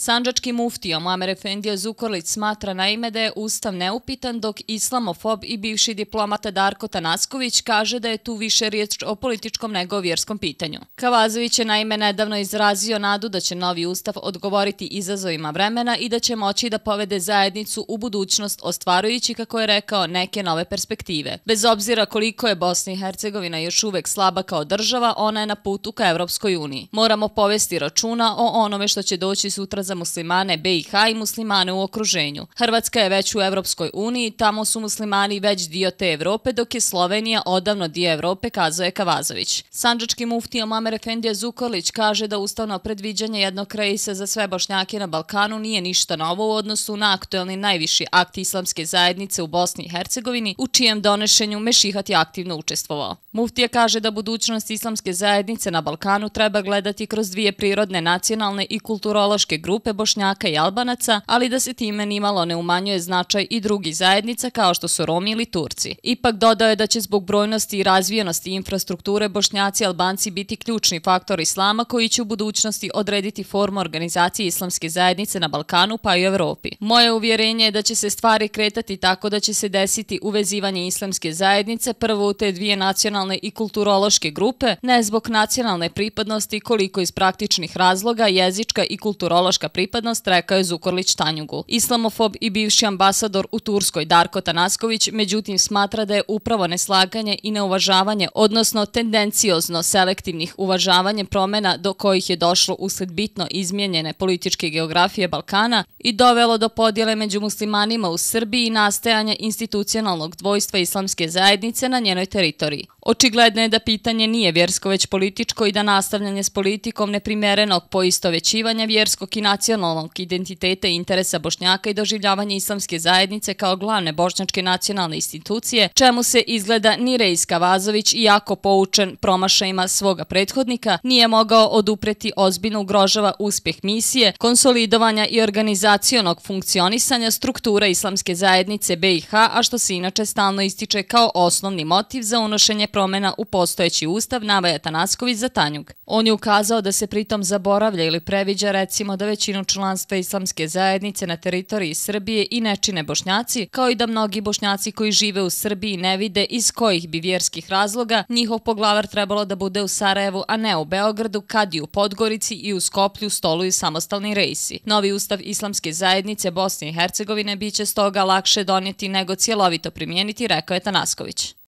Sanđački mufti Omamer Efendija Zukorlić smatra naime da je ustav neupitan, dok islamofob i bivši diplomata Darko Tanasković kaže da je tu više riječ o političkom nego o vjerskom pitanju. Kavazović je naime nedavno izrazio nadu da će novi ustav odgovoriti izazovima vremena i da će moći da povede zajednicu u budućnost ostvarujući, kako je rekao, neke nove perspektive. Bez obzira koliko je Bosna i Hercegovina još uvek slaba kao država, ona je na putu ka Evropskoj uniji. Moramo povesti računa o onome što će doći sutra za muslimane BiH i muslimane u okruženju. Hrvatska je već u Evropskoj uniji, tamo su muslimani već dio te Evrope, dok je Slovenija odavno dio Evrope, je Kavazović. Sanđački mufti Omamer Efendija Zukorlić kaže da ustavno predviđanje jednog rejsa za sve bošnjake na Balkanu nije ništa novo u odnosu na aktuelni najviši akt islamske zajednice u Bosni i Hercegovini, u čijem donešenju Mešihat je aktivno učestvovao. Muftija kaže da budućnost islamske zajednice na Balkanu treba gledati kroz dvije prirodne, nacionalne i kulturološke grupe grupe Bošnjaka i Albanaca, ali da se time nimalo ne umanjuje značaj i drugih zajednica kao što su Romi ili Turci. Ipak dodao je da će zbog brojnosti i razvijenosti infrastrukture Bošnjaci i Albanci biti ključni faktor islama koji će u budućnosti odrediti formu organizacije islamske zajednice na Balkanu pa i u Evropi. Moje uvjerenje je da će se stvari kretati tako da će se desiti uvezivanje islamske zajednice prvo u te dvije nacionalne i kulturološke grupe, ne zbog nacionalne pripadnosti koliko iz praktičnih razloga, jezička i kulturološka ideološka pripadnost, rekao je Zukorlić Tanjugu. Islamofob i bivši ambasador u Turskoj Darko Tanasković međutim smatra da je upravo neslaganje i neuvažavanje, odnosno tendenciozno selektivnih uvažavanje promjena do kojih je došlo usled bitno izmjenjene političke geografije Balkana i dovelo do podjele među muslimanima u Srbiji i nastajanja institucionalnog dvojstva islamske zajednice na njenoj teritoriji. Očigledno je da pitanje nije vjersko već političko i da nastavljanje s politikom neprimerenog poisto većivanja vjerskog i nacionalnog identiteta i interesa Bošnjaka i doživljavanje islamske zajednice kao glavne bošnjačke nacionalne institucije, čemu se izgleda ni Rejska Vazović, jako poučen promašajima svoga prethodnika, nije mogao odupreti ozbiljno ugrožava uspjeh misije, konsolidovanja i organizacijonog funkcionisanja struktura islamske zajednice BiH, a što se inače stalno ističe kao osnovni motiv za unošenje promašajima promjena u postojeći ustav, navaja Tanasković za Tanjug. On je ukazao da se pritom zaboravlja ili previđa recimo da većinu članstva islamske zajednice na teritoriji Srbije i nečine bošnjaci, kao i da mnogi bošnjaci koji žive u Srbiji ne vide iz kojih bi vjerskih razloga njihov poglavar trebalo da bude u Sarajevu, a ne u Beogradu, kad i u Podgorici i u Skoplju stoluju samostalni rejsi. Novi ustav islamske zajednice Bosne i Hercegovine biće stoga lakše donijeti nego cjelovito primijeniti, rekao je Tanasković.